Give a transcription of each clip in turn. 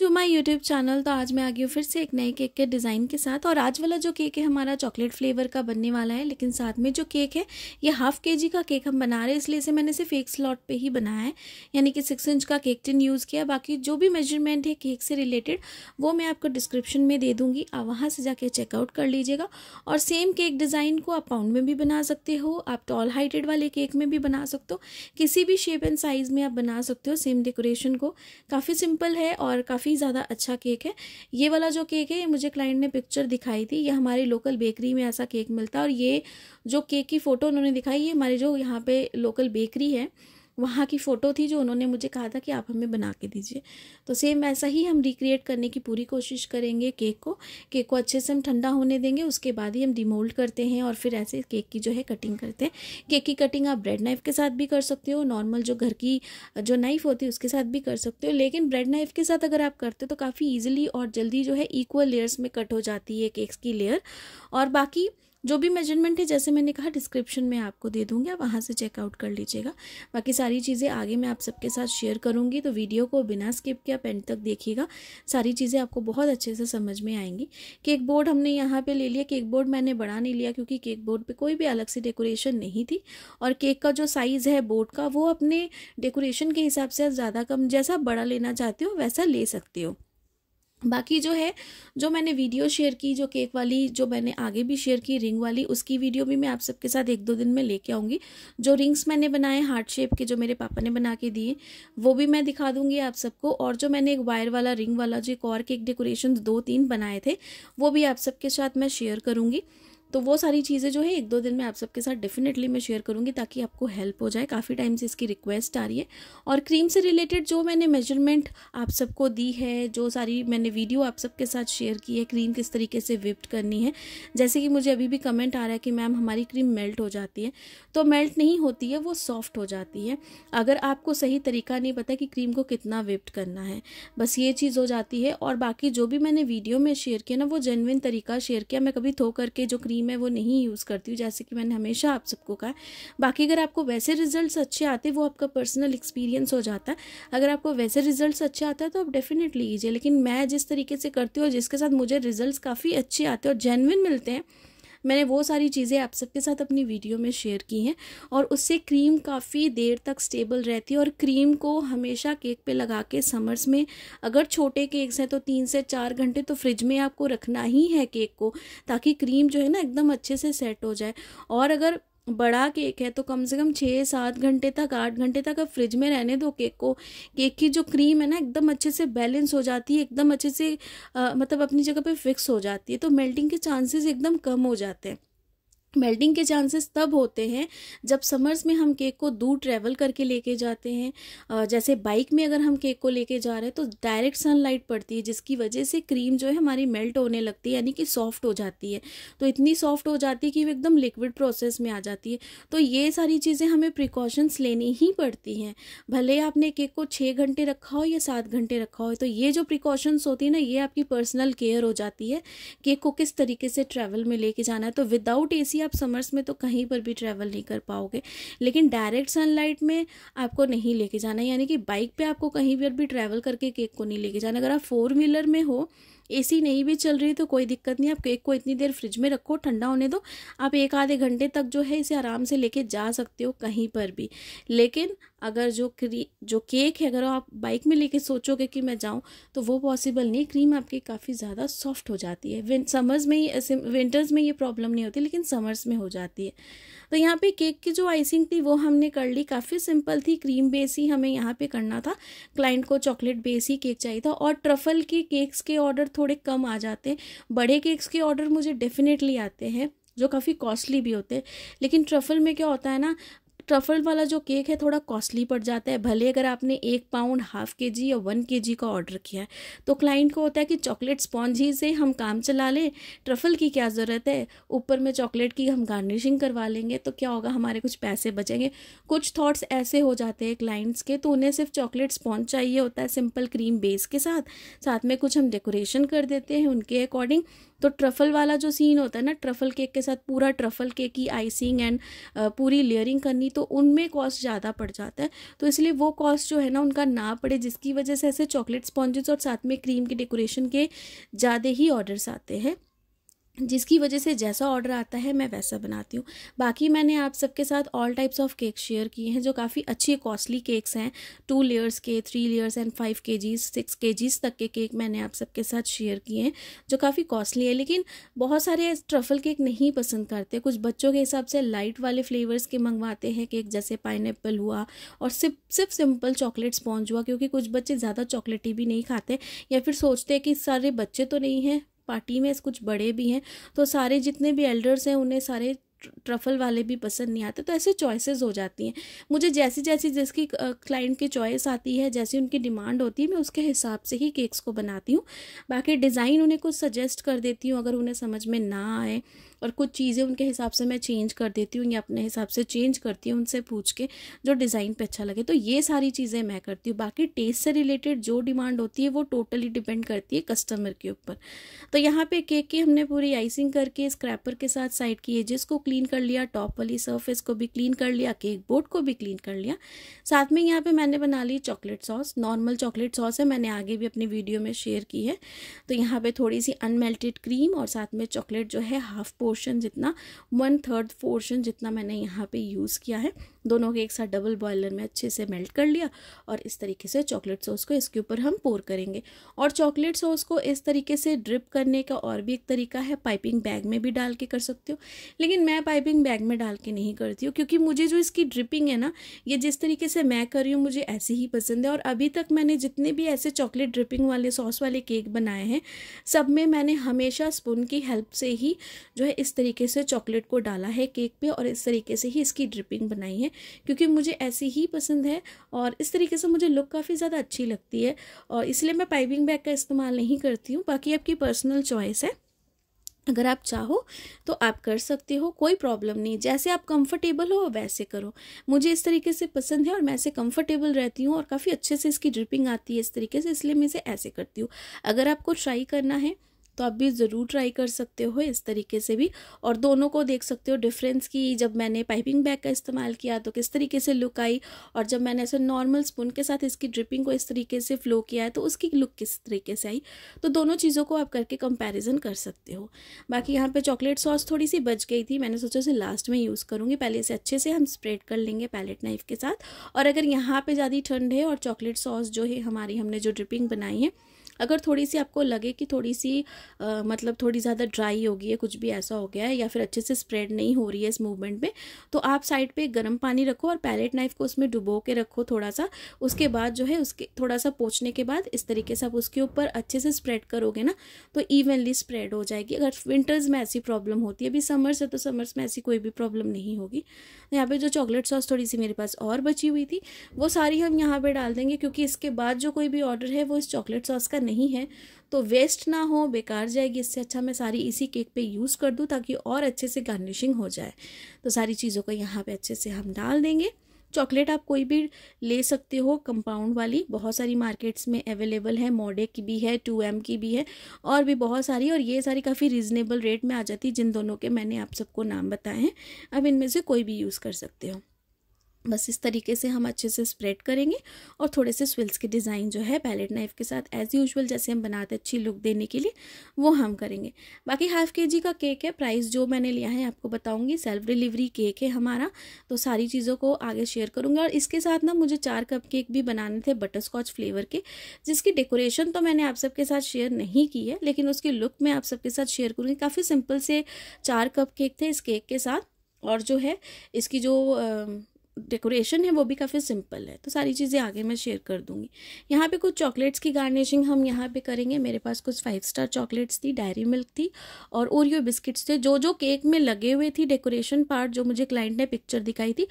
to my YouTube channel तो आज मैं आ गई हूँ फिर से एक नए केक के डिज़ाइन के साथ और आज वाला जो केक है हमारा चॉकलेट फ्लेवर का बनने वाला है लेकिन साथ में जो केक है ये हाफ़ के जी का केक हम बना रहे हैं इसलिए इसे मैंने सिर्फ एक स्लॉट पे ही बनाया है यानी कि सिक्स इंच का केक टिन यूज़ किया बाकी जो भी मेजरमेंट है केक से रिलेटेड वो मैं आपको डिस्क्रिप्शन में दे दूँगी आप वहाँ से जाके चेकआउट कर लीजिएगा और सेम केक डिज़ाइन को आप पाउंड में भी बना सकते हो आप टॉल हाइटेड वाले केक में भी बना सकते हो किसी भी शेप एंड साइज़ में आप बना सकते हो सेम डेकोरेशन को काफ़ी सिंपल है और काफ़ी काफ़ी ज़्यादा अच्छा केक है ये वाला जो केक है ये मुझे क्लाइंट ने पिक्चर दिखाई थी ये हमारी लोकल बेकरी में ऐसा केक मिलता है और ये जो केक की फ़ोटो उन्होंने दिखाई ये हमारे जो यहाँ पे लोकल बेकरी है वहाँ की फ़ोटो थी जो उन्होंने मुझे कहा था कि आप हमें बना के दीजिए तो सेम ऐसा ही हम रिक्रिएट करने की पूरी कोशिश करेंगे केक को केक को अच्छे से हम ठंडा होने देंगे उसके बाद ही हम डिमोल्ड करते हैं और फिर ऐसे केक की जो है कटिंग करते हैं केक की कटिंग आप ब्रेड नाइफ के साथ भी कर सकते हो नॉर्मल जो घर की जो नाइफ़ होती है उसके साथ भी कर सकते हो लेकिन ब्रेड नाइफ के साथ अगर आप करते हो तो काफ़ी ईजिली और जल्दी जो है इक्वल लेयर्स में कट हो जाती है केक्स की लेयर और बाकी जो भी मेजरमेंट है जैसे मैंने कहा डिस्क्रिप्शन में आपको दे दूँगी आप वहाँ से चेकआउट कर लीजिएगा बाकी सारी चीज़ें आगे मैं आप सबके साथ शेयर करूँगी तो वीडियो को बिना स्किप किया पेंट तक देखिएगा सारी चीज़ें आपको बहुत अच्छे से समझ में आएंगी केक बोर्ड हमने यहाँ पर ले लिया केक बोर्ड मैंने बड़ा नहीं लिया क्योंकि केक बोर्ड पर कोई भी अलग से डेकोरेशन नहीं थी और केक का जो साइज़ है बोर्ड का वो अपने डेकोरेशन के हिसाब से ज़्यादा कम जैसा बड़ा लेना चाहते हो वैसा ले सकते हो बाकी जो है जो मैंने वीडियो शेयर की जो केक वाली जो मैंने आगे भी शेयर की रिंग वाली उसकी वीडियो भी मैं आप सबके साथ एक दो दिन में लेके आऊँगी जो रिंग्स मैंने बनाए हार्ट शेप के जो मेरे पापा ने बना के दिए वो भी मैं दिखा दूँगी आप सबको और जो मैंने एक वायर वाला रिंग वाला जो एक और केक डेकोरेशन दो तीन बनाए थे वो भी आप सबके साथ मैं शेयर करूँगी तो वो सारी चीज़ें जो है एक दो दिन में आप सबके साथ डेफिनेटली मैं शेयर करूँगी ताकि आपको हेल्प हो जाए काफ़ी टाइम से इसकी रिक्वेस्ट आ रही है और क्रीम से रिलेटेड जो मैंने मेजरमेंट आप सबको दी है जो सारी मैंने वीडियो आप सबके साथ शेयर की है क्रीम किस तरीके से विप्ट करनी है जैसे कि मुझे अभी भी कमेंट आ रहा है कि मैम हमारी क्रीम मेल्ट हो जाती है तो मेल्ट नहीं होती है वो सॉफ्ट हो जाती है अगर आपको सही तरीका नहीं पता कि क्रीम को कितना विप्ट करना है बस ये चीज़ हो जाती है और बाकी जो भी मैंने वीडियो में शेयर किया ना वो जेनविन तरीका शेयर किया मैं कभी थो करके जो क्रीम क्रीम है वो नहीं यूज़ करती हूँ जैसे कि मैंने हमेशा आप सबको कहा बाकी अगर आपको वैसे रिजल्ट अच्छे आते वो आपका पर्सनल एक्सपीरियंस हो जाता है अगर आपको वैसे रिजल्ट अच्छे आता है तो आप डेफिनेटली लीजिए लेकिन मैं जिस तरीके से करती हूँ जिसके साथ मुझे रिजल्ट काफ़ी अच्छे आते हैं और जेनविन मिलते हैं मैंने वो सारी चीज़ें आप सबके साथ अपनी वीडियो में शेयर की हैं और उससे क्रीम काफ़ी देर तक स्टेबल रहती है और क्रीम को हमेशा केक पे लगा के समर्स में अगर छोटे केक्स हैं तो तीन से चार घंटे तो फ्रिज में आपको रखना ही है केक को ताकि क्रीम जो है ना एकदम अच्छे से सेट हो जाए और अगर बड़ा केक है तो कम से कम छः सात घंटे तक आठ घंटे तक आप फ्रिज में रहने दो केक को केक की जो क्रीम है ना एकदम अच्छे से बैलेंस हो जाती है एकदम अच्छे से आ, मतलब अपनी जगह पे फिक्स हो जाती है तो मेल्टिंग के चांसेस एकदम कम हो जाते हैं मेल्टिंग के चांसेस तब होते हैं जब समर्स में हम केक को दूर ट्रैवल करके लेके जाते हैं जैसे बाइक में अगर हम केक को लेके जा रहे हैं तो डायरेक्ट सनलाइट पड़ती है जिसकी वजह से क्रीम जो है हमारी मेल्ट होने लगती है यानी कि सॉफ्ट हो जाती है तो इतनी सॉफ्ट हो जाती है कि वो एकदम लिक्विड प्रोसेस में आ जाती है तो ये सारी चीज़ें हमें प्रिकॉशंस लेनी ही पड़ती हैं भले आपने केक को छः घंटे रखा हो या सात घंटे रखा हो तो ये जो प्रिकॉशंस होती है ना ये आपकी पर्सनल केयर हो जाती है केक को किस तरीके से ट्रैवल में लेके जाना है तो विदाउट ए आप समर्स में तो कहीं पर भी ट्रैवल नहीं कर पाओगे लेकिन डायरेक्ट सनलाइट में आपको नहीं लेके जाना यानी कि बाइक पे आपको कहीं पर भी ट्रैवल करके केक को नहीं लेके जाना अगर आप फोर व्हीलर में हो एसी नहीं भी चल रही तो कोई दिक्कत नहीं आप केक को इतनी देर फ्रिज में रखो ठंडा होने दो आप एक आधे घंटे तक जो है इसे आराम से लेके जा सकते हो कहीं पर भी लेकिन अगर जो क्री जो केक है अगर आप बाइक में लेके सोचोगे कि मैं जाऊँ तो वो पॉसिबल नहीं क्रीम आपकी काफ़ी ज़्यादा सॉफ्ट हो जाती है समर्स में ही विंटर्स में ये प्रॉब्लम नहीं होती लेकिन समर्स में हो जाती है तो यहाँ पे केक की जो आइसिंग थी वो हमने कर ली काफ़ी सिंपल थी क्रीम बेस ही हमें यहाँ पे करना था क्लाइंट को चॉकलेट बेस ही केक चाहिए था और ट्रफल के केक्स के ऑर्डर थोड़े कम आ जाते हैं बड़े केक्स के ऑर्डर मुझे डेफिनेटली आते हैं जो काफ़ी कॉस्टली भी होते हैं लेकिन ट्रफल में क्या होता है ना ट्रफल वाला जो केक है थोड़ा कॉस्टली पड़ जाता है भले अगर आपने एक पाउंड हाफ के जी या वन के जी का ऑर्डर किया है तो क्लाइंट को होता है कि चॉकलेट स्पॉन्ज ही से हम काम चला लें ट्रफल की क्या ज़रूरत है ऊपर में चॉकलेट की हम गार्निशिंग करवा लेंगे तो क्या होगा हमारे कुछ पैसे बचेंगे कुछ थाट्स ऐसे हो जाते हैं क्लाइंट्स के तो उन्हें सिर्फ चॉकलेट स्पॉन्ज चाहिए होता है सिंपल क्रीम बेस के साथ साथ में कुछ हम डेकोरेशन कर देते हैं उनके अकॉर्डिंग तो ट्रफल वाला जो सीन होता है ना ट्रफल केक के साथ पूरा ट्रफल केक की आइसिंग एंड पूरी लेयरिंग करनी तो उनमें कॉस्ट ज़्यादा पड़ जाता है तो इसलिए वो कॉस्ट जो है ना उनका ना पड़े जिसकी वजह से ऐसे चॉकलेट स्पॉन्जेस और साथ में क्रीम के डेकोरेशन के ज़्यादा ही ऑर्डर्स आते हैं जिसकी वजह से जैसा ऑर्डर आता है मैं वैसा बनाती हूँ बाकी मैंने आप सबके साथ all types of cake share किए हैं जो काफ़ी अच्छी कॉस्टली केक्स हैं टू लेयर्स के थ्री लेयर्स एंड फाइव के जीज सिक्स के जीज तक के केक मैंने आप सबके साथ शेयर किए हैं जो काफ़ी कॉस्टली है लेकिन बहुत सारे ट्रफल केक नहीं पसंद करते कुछ बच्चों के हिसाब से लाइट वाले फ्लेवर्स के मंगवाते हैं केक जैसे पाइन हुआ और सिर्फ सिर्फ सिंपल चॉकलेट स्पॉन्ज हुआ क्योंकि कुछ बच्चे ज़्यादा चॉकलेटी भी नहीं खाते या फिर सोचते हैं कि सारे बच्चे तो नहीं हैं पार्टी में कुछ बड़े भी हैं तो सारे जितने भी एल्डर्स हैं उन्हें सारे ट्रफल वाले भी पसंद नहीं आते तो ऐसे चॉइसेस हो जाती हैं मुझे जैसी जैसी जिसकी क्लाइंट की चॉइस आती है जैसी उनकी डिमांड होती है मैं उसके हिसाब से ही केक्स को बनाती हूँ बाकी डिज़ाइन उन्हें कुछ सजेस्ट कर देती हूँ अगर उन्हें समझ में ना आए और कुछ चीज़ें उनके हिसाब से मैं चेंज कर देती हूँ या अपने हिसाब से चेंज करती हूँ उनसे पूछ के जो डिज़ाइन पे अच्छा लगे तो ये सारी चीज़ें मैं करती हूँ बाकी टेस्ट से रिलेटेड जो डिमांड होती है वो टोटली डिपेंड करती है कस्टमर के ऊपर तो यहाँ पे केक की हमने पूरी आइसिंग करके स्क्रैपर के साथ साइड की एजेस को क्लीन कर लिया टॉप वाली सर्फेस को भी क्लीन कर लिया केक बोर्ड को भी क्लीन कर लिया साथ में यहाँ पर मैंने बना ली chocolate sauce normal chocolate sauce है मैंने आगे भी अपनी वीडियो में शेयर की है तो यहाँ पर थोड़ी सी अनमेल्टेड क्रीम और साथ में चॉकलेट जो है हाफ पोर पोर्शन जितना वन थर्ड पोर्शन जितना मैंने यहाँ पे यूज़ किया है दोनों के एक साथ डबल बॉयलर में अच्छे से मेल्ट कर लिया और इस तरीके से चॉकलेट सॉस को इसके ऊपर हम पोर करेंगे और चॉकलेट सॉस को इस तरीके से ड्रिप करने का और भी एक तरीका है पाइपिंग बैग में भी डाल के कर सकते हो लेकिन मैं पाइपिंग बैग में डाल के नहीं करती हूँ क्योंकि मुझे जो इसकी ड्रिपिंग है ना ये जिस तरीके से मैं कर रही हूँ मुझे ऐसे ही पसंद है और अभी तक मैंने जितने भी ऐसे चॉकलेट ड्रिपिंग वाले सॉस वाले केक बनाए हैं सब में मैंने हमेशा स्पून की हेल्प से ही जो है इस तरीके से चॉकलेट को डाला है केक पे और इस तरीके से ही इसकी ड्रिपिंग बनाई है क्योंकि मुझे ऐसी ही पसंद है और इस तरीके से मुझे लुक काफ़ी ज़्यादा अच्छी लगती है और इसलिए मैं पाइपिंग बैग का इस्तेमाल नहीं करती हूँ बाकी आपकी पर्सनल चॉइस है अगर आप चाहो तो आप कर सकते हो कोई प्रॉब्लम नहीं जैसे आप कंफर्टेबल हो वैसे करो मुझे इस तरीके से पसंद है और मैं ऐसे कंफर्टेबल रहती हूँ और काफ़ी अच्छे से इसकी ड्रिपिंग आती है इस तरीके से इसलिए मैं इसे ऐसे करती हूँ अगर आपको ट्राई करना है तो आप भी ज़रूर ट्राई कर सकते हो इस तरीके से भी और दोनों को देख सकते हो डिफरेंस की जब मैंने पाइपिंग बैग का इस्तेमाल किया तो किस तरीके से लुक आई और जब मैंने ऐसे नॉर्मल स्पून के साथ इसकी ड्रिपिंग को इस तरीके से फ्लो किया है तो उसकी लुक किस तरीके से आई तो दोनों चीज़ों को आप करके कंपेरिजन कर सकते हो बाकी यहाँ पर चॉकलेट सॉस थोड़ी सी बच गई थी मैंने सोचा इसे लास्ट में यूज़ करूँगी पहले इसे अच्छे से हम स्प्रेड कर लेंगे पैलेट नाइफ के साथ और अगर यहाँ पर ज़्यादा ठंड है और चॉकलेट सॉस जो है हमारी हमने जो ड्रिपिंग बनाई है अगर थोड़ी सी आपको लगे कि थोड़ी सी आ, मतलब थोड़ी ज़्यादा ड्राई होगी है कुछ भी ऐसा हो गया है या फिर अच्छे से स्प्रेड नहीं हो रही है इस मूवमेंट में तो आप साइड पे गर्म पानी रखो और पैलेट नाइफ को उसमें डुबो के रखो थोड़ा सा उसके बाद जो है उसके थोड़ा सा पोचने के बाद इस तरीके से आप उसके ऊपर अच्छे से स्प्रेड करोगे ना तो ईवनली स्प्रेड हो जाएगी अगर विंटर्स में ऐसी प्रॉब्लम होती है अभी समर्स है तो समर्स में ऐसी कोई भी प्रॉब्लम नहीं होगी यहाँ पे जो चॉकलेट सॉस थोड़ी सी मेरे पास और बची हुई थी वो सारी हम यहाँ पर डाल देंगे क्योंकि इसके बाद जो कोई भी ऑर्डर है वो इस चॉकलेट सॉस का नहीं है तो वेस्ट ना हो बेकार जाएगी इससे अच्छा मैं सारी इसी केक पे यूज़ कर दूँ ताकि और अच्छे से गार्निशिंग हो जाए तो सारी चीज़ों को यहाँ पे अच्छे से हम डाल देंगे चॉकलेट आप कोई भी ले सकते हो कंपाउंड वाली बहुत सारी मार्केट्स में अवेलेबल है मोडे की भी है टू एम की भी है और भी बहुत सारी और ये सारी काफ़ी रिजनेबल रेट में आ जाती है जिन दोनों के मैंने आप सबको नाम बताए हैं अब इनमें से कोई भी यूज़ कर सकते हो बस इस तरीके से हम अच्छे से स्प्रेड करेंगे और थोड़े से स्विल्स के डिज़ाइन जो है पैलेट नाइफ के साथ एज़ यूजुअल जैसे हम बनाते अच्छी लुक देने के लिए वो हम करेंगे बाकी हाफ़ के जी का केक है प्राइस जो मैंने लिया है आपको बताऊंगी सेल्फ डिलीवरी केक है हमारा तो सारी चीज़ों को आगे शेयर करूँगी और इसके साथ ना मुझे चार कप केक भी बनाने थे बटर स्कॉच फ्लेवर के जिसकी डेकोरेशन तो मैंने आप सबके साथ शेयर नहीं की है लेकिन उसकी लुक मैं आप सबके साथ शेयर करूँगी काफ़ी सिंपल से चार कप केक थे इस केक के साथ और जो है इसकी जो डेकोरेशन है वो भी काफ़ी सिंपल है तो सारी चीज़ें आगे मैं शेयर कर दूँगी यहाँ पे कुछ चॉकलेट्स की गार्निशिंग हम यहाँ पे करेंगे मेरे पास कुछ फाइव स्टार चॉकलेट्स थी डायरी मिल्क थी और ओरियो बिस्किट्स थे जो जो केक में लगे हुए थी डेकोरेशन पार्ट जो मुझे क्लाइंट ने पिक्चर दिखाई थी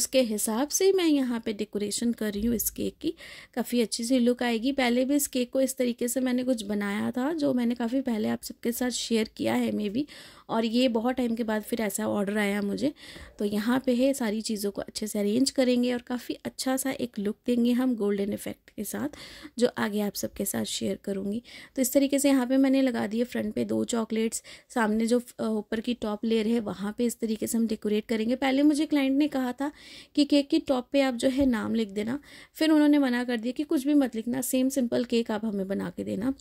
उसके हिसाब से मैं यहाँ पर डेकोरेशन कर रही हूँ इस केक की काफ़ी अच्छी सी लुक आएगी पहले भी इस केक को इस तरीके से मैंने कुछ बनाया था जो मैंने काफ़ी पहले आप सबके साथ शेयर किया है मे बी और ये बहुत टाइम के बाद फिर ऐसा ऑर्डर आया मुझे तो यहाँ पे है सारी चीज़ों को अच्छे से अरेंज करेंगे और काफ़ी अच्छा सा एक लुक देंगे हम गोल्डन इफेक्ट के साथ जो आगे आप सबके साथ शेयर करूँगी तो इस तरीके से यहाँ पर मैंने लगा दिए फ्रंट पे दो चॉकलेट्स सामने जो ऊपर की टॉप लेयर है वहाँ पर इस तरीके से हम डेकोरेट करेंगे पहले मुझे क्लाइंट ने कहा था कि केक की टॉप पर आप जो है नाम लिख देना फिर उन्होंने मना कर दिया कि कुछ भी मत लिखना सेम सिंपल केक आप हमें बना के देना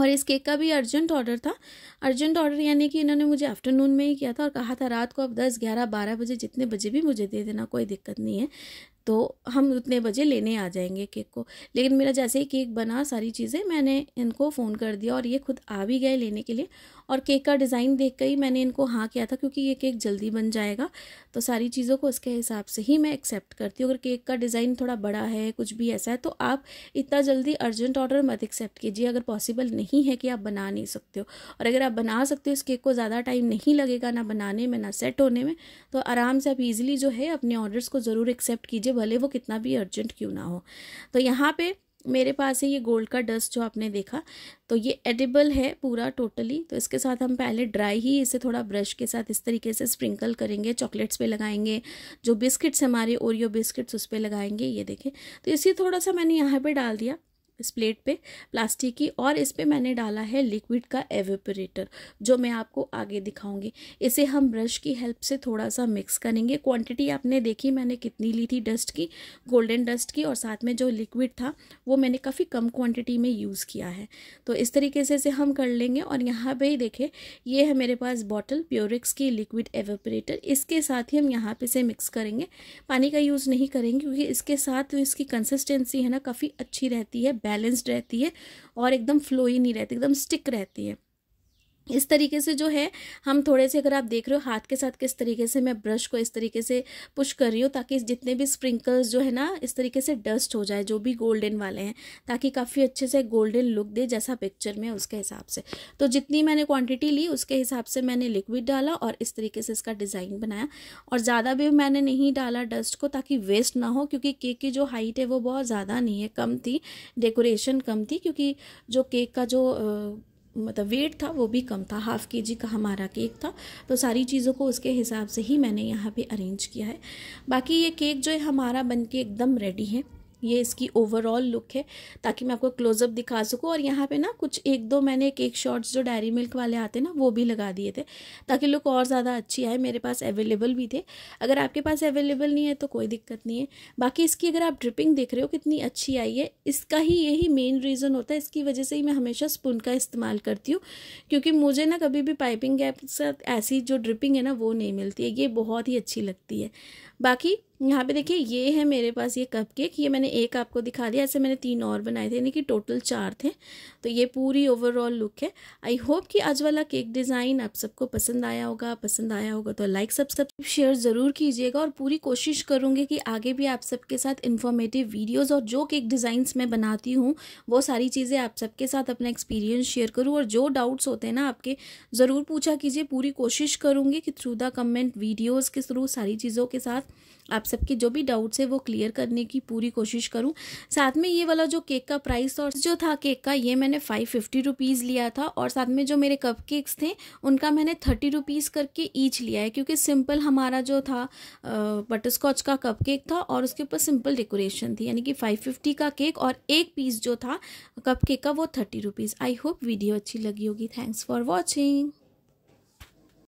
और इस केक का भी अर्जेंट ऑर्डर था अर्जेंट ऑर्डर यानी कि इन्होंने मुझे आफ्टरनून में ही किया था और कहा था रात को अब दस ग्यारह बारह बजे जितने बजे भी मुझे दे देना कोई दिक्कत नहीं है तो हम उतने बजे लेने आ जाएंगे केक को लेकिन मेरा जैसे ही केक बना सारी चीज़ें मैंने इनको फ़ोन कर दिया और ये खुद आ भी गए लेने के लिए और केक का डिज़ाइन देख कर ही मैंने इनको हाँ किया था क्योंकि ये केक जल्दी बन जाएगा तो सारी चीज़ों को उसके हिसाब से ही मैं एक्सेप्ट करती हूँ अगर केक का डिज़ाइन थोड़ा बड़ा है कुछ भी ऐसा है तो आप इतना जल्दी अर्जेंट ऑर्डर मत एक्सेप्ट कीजिए अगर पॉसिबल नहीं है कि आप बना नहीं सकते हो और अगर आप बना सकते हो इस केक को ज़्यादा टाइम नहीं लगेगा ना बनाने में ना सेट होने में तो आराम से आप ईज़िली जो है अपने ऑर्डर्स को ज़रूर एक्सेप्ट कीजिए भले वो कितना भी अर्जेंट क्यों ना हो तो यहाँ पे मेरे पास है ये गोल्ड का डस्ट जो आपने देखा तो ये एडिबल है पूरा टोटली तो इसके साथ हम पहले ड्राई ही इसे थोड़ा ब्रश के साथ इस तरीके से स्प्रिंकल करेंगे चॉकलेट्स पे लगाएंगे जो बिस्किट्स हमारे ओरियो बिस्किट्स उस पर लगाएंगे ये देखें तो इसे थोड़ा सा मैंने यहाँ पे डाल दिया इस प्लेट पे प्लास्टिक की और इस पर मैंने डाला है लिक्विड का एवेपोरेटर जो मैं आपको आगे दिखाऊंगी इसे हम ब्रश की हेल्प से थोड़ा सा मिक्स करेंगे क्वांटिटी आपने देखी मैंने कितनी ली थी डस्ट की गोल्डन डस्ट की और साथ में जो लिक्विड था वो मैंने काफ़ी कम क्वांटिटी में यूज़ किया है तो इस तरीके से इसे हम कर लेंगे और यहाँ पर ही देखें ये है मेरे पास बॉटल प्योरिक्स की लिक्विड एवेपोरेटर इसके साथ ही हम यहाँ पर इसे मिक्स करेंगे पानी का यूज़ नहीं करेंगे क्योंकि इसके साथ इसकी कंसिस्टेंसी है ना काफ़ी अच्छी रहती है बैलेंस्ड रहती है और एकदम फ्लोई नहीं रहती एकदम स्टिक रहती है इस तरीके से जो है हम थोड़े से अगर आप देख रहे हो हाथ के साथ किस तरीके से मैं ब्रश को इस तरीके से पुश कर रही हूँ ताकि जितने भी स्प्रिंकल्स जो है ना इस तरीके से डस्ट हो जाए जो भी गोल्डन वाले हैं ताकि काफ़ी अच्छे से गोल्डन लुक दे जैसा पिक्चर में उसके हिसाब से तो जितनी मैंने क्वान्टिटी ली उसके हिसाब से मैंने लिक्विड डाला और इस तरीके से इसका डिज़ाइन बनाया और ज़्यादा भी मैंने नहीं डाला डस्ट को ताकि वेस्ट ना हो क्योंकि केक की जो हाइट है वो बहुत ज़्यादा नहीं है कम थी डेकोरेशन कम थी क्योंकि जो केक का जो मतलब वेट था वो भी कम था हाफ़ के जी का हमारा केक था तो सारी चीज़ों को उसके हिसाब से ही मैंने यहाँ पे अरेंज किया है बाकी ये केक जो है हमारा बन के एकदम रेडी है ये इसकी ओवरऑल लुक है ताकि मैं आपको क्लोजअप दिखा सकूँ और यहाँ पे ना कुछ एक दो मैंने एक एक शॉर्ट्स जो डायरी मिल्क वाले आते ना वो भी लगा दिए थे ताकि लुक और ज़्यादा अच्छी आए मेरे पास अवेलेबल भी थे अगर आपके पास अवेलेबल नहीं है तो कोई दिक्कत नहीं है बाकी इसकी अगर आप ड्रिपिंग देख रहे हो कितनी अच्छी आई है इसका ही यही मेन रीज़न होता है इसकी वजह से ही मैं हमेशा स्पून का इस्तेमाल करती हूँ क्योंकि मुझे ना कभी भी पाइपिंग गैप से ऐसी जो ड्रिपिंग है ना वो नहीं मिलती है ये बहुत ही अच्छी लगती है बाकी यहाँ पे देखिए ये है मेरे पास ये कप केक ये मैंने एक आपको दिखा दिया ऐसे मैंने तीन और बनाए थे यानी कि टोटल चार थे तो ये पूरी ओवरऑल लुक है आई होप कि आज वाला केक डिज़ाइन आप सबको पसंद आया होगा पसंद आया होगा तो लाइक सब्सक्राइब शेयर ज़रूर कीजिएगा और पूरी कोशिश करूँगी कि आगे भी आप सबके साथ इन्फॉर्मेटिव वीडियोज़ और जो केक डिज़ाइंस मैं बनाती हूँ वो सारी चीज़ें आप सबके साथ अपना एक्सपीरियंस शेयर करूँ और जो डाउट्स होते हैं ना आपके ज़रूर पूछा कीजिए पूरी कोशिश करूँगी कि थ्रू द कमेंट वीडियोज़ के थ्रू सारी चीज़ों के साथ आप सबके जो भी डाउट्स है वो क्लियर करने की पूरी कोशिश करूँ साथ में ये वाला जो केक का प्राइस और जो था केक का ये मैंने फाइव फिफ्टी रुपीज़ लिया था और साथ में जो मेरे कप केक्स थे उनका मैंने थर्टी रुपीज़ करके ईच लिया है क्योंकि सिंपल हमारा जो था बटरस्कॉच का कप केक था और उसके ऊपर सिंपल डेकोरेशन थी यानी कि फाइव फिफ्टी का केक और एक पीस जो था कप केक का वो thirty rupees I hope video अच्छी लगी होगी थैंक्स फॉर वॉचिंग